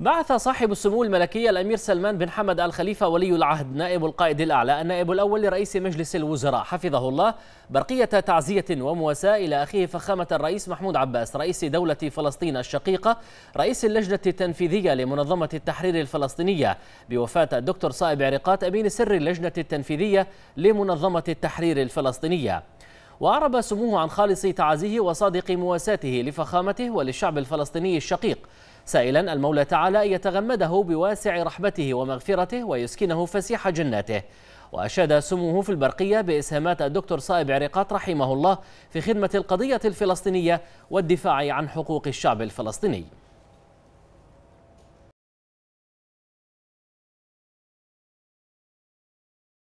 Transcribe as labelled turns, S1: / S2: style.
S1: بعث صاحب السمو الملكية الأمير سلمان بن حمد الخليفه ولي العهد نائب القائد الأعلى النائب الأول لرئيس مجلس الوزراء حفظه الله برقية تعزية ومواساة إلى أخيه فخامة الرئيس محمود عباس رئيس دولة فلسطين الشقيقة رئيس اللجنة التنفيذية لمنظمة التحرير الفلسطينية بوفاة الدكتور صائب عريقات أمين سر اللجنة التنفيذية لمنظمة التحرير الفلسطينية وأعرب سموه عن خالص تعازيه وصادق مواساته لفخامته وللشعب الفلسطيني الشقيق سائلا المولى تعالى أن يتغمده بواسع رحمته ومغفرته ويسكنه فسيح جناته وأشاد سموه في البرقية بإسهامات الدكتور صائب عريقات رحمه الله في خدمة القضية الفلسطينية والدفاع عن حقوق الشعب الفلسطيني